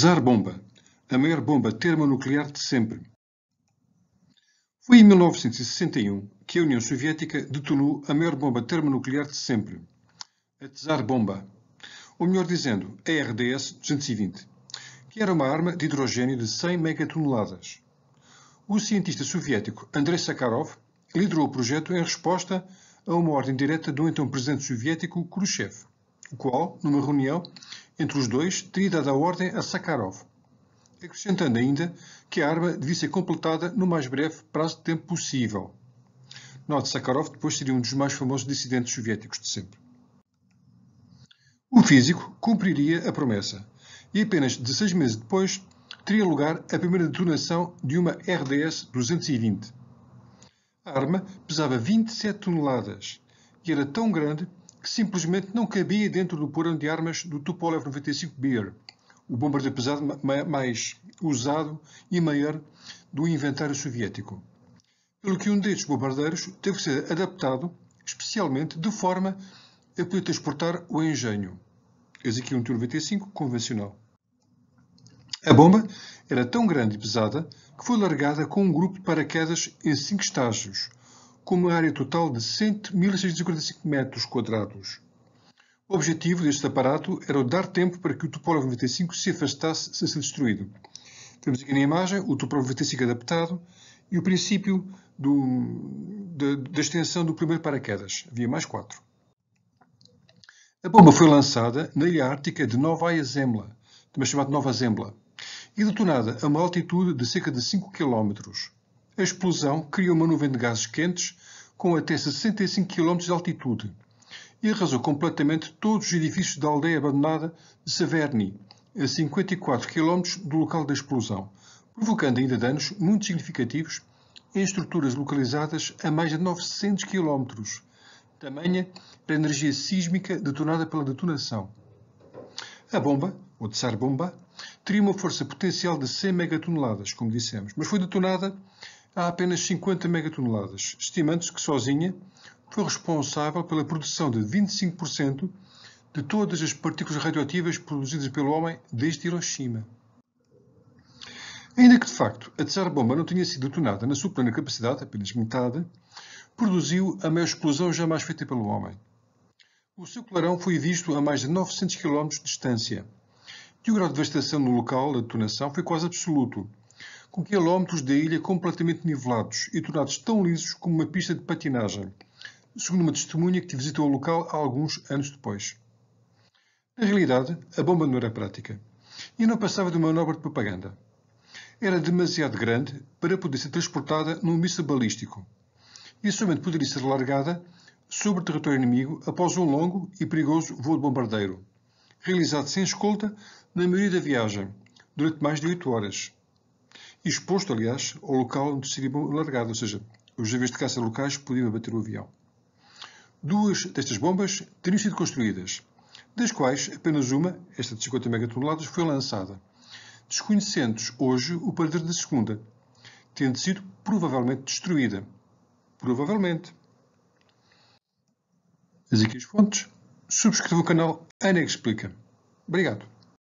Czar Bomba, a maior bomba termonuclear de sempre. Foi em 1961 que a União Soviética detonou a maior bomba termonuclear de sempre, a Tsar Bomba, ou melhor dizendo, a RDS-220, que era uma arma de hidrogênio de 100 megatoneladas. O cientista soviético Andrei Sakharov liderou o projeto em resposta a uma ordem direta do então presidente soviético Khrushchev, o qual, numa reunião, entre os dois teria dado a ordem a Sakharov, acrescentando ainda que a arma devia ser completada no mais breve prazo de tempo possível. Note Sakharov depois seria um dos mais famosos dissidentes soviéticos de sempre. O físico cumpriria a promessa e apenas 16 meses depois teria lugar a primeira detonação de uma RDS-220. A arma pesava 27 toneladas e era tão grande que simplesmente não cabia dentro do porão de armas do Tupolev 95 Beer, o bombardeiro pesado mais usado e maior do inventário soviético. Pelo que um destes bombardeiros teve que ser adaptado, especialmente de forma a poder transportar o engenho. Ezequiel 95 convencional. A bomba era tão grande e pesada que foi largada com um grupo de paraquedas em cinco estágios, com uma área total de 100.645 metros quadrados. O objetivo deste aparato era o dar tempo para que o Tupolev 95 se afastasse sem ser destruído. Temos aqui na imagem o Tupolev 95 adaptado e o princípio do, da, da extensão do primeiro paraquedas. Havia mais quatro. A bomba foi lançada na ilha ártica de Novaya Zembla, também chamada Nova Zembla, e detonada a uma altitude de cerca de 5 km. A explosão criou uma nuvem de gases quentes com até 65 km de altitude e arrasou completamente todos os edifícios da aldeia abandonada de Saverni, a 54 km do local da explosão, provocando ainda danos muito significativos em estruturas localizadas a mais de 900 km, tamanha a energia sísmica detonada pela detonação. A bomba, ou tsar bomba, teria uma força potencial de 100 megatoneladas, como dissemos, mas foi detonada a apenas 50 megatoneladas, estimando-se que sozinha foi responsável pela produção de 25% de todas as partículas radioativas produzidas pelo homem desde Hiroshima. Ainda que, de facto, a Tsar-bomba não tenha sido detonada na sua plena capacidade, apenas metade, produziu a maior explosão jamais feita pelo homem. O seu clarão foi visto a mais de 900 km de distância, e o grau de devastação no local da detonação foi quase absoluto, com quilómetros da ilha completamente nivelados e tornados tão lisos como uma pista de patinagem, segundo uma testemunha que visitou o local alguns anos depois. Na realidade, a bomba não era prática e não passava de uma manobra de propaganda. Era demasiado grande para poder ser transportada num míssil balístico e somente poderia ser largada sobre o território inimigo após um longo e perigoso voo de bombardeiro, realizado sem escolta na maioria da viagem, durante mais de oito horas, exposto, aliás, ao local onde seria largado, ou seja, os aviões de caça locais podiam abater o avião. Duas destas bombas teriam sido construídas, das quais apenas uma, esta de 50 megatoneladas, foi lançada, desconhecendo hoje o paradeiro da segunda, tendo sido provavelmente destruída. Provavelmente. Ezequias Fontes, subscreva o canal Ana Explica. Obrigado.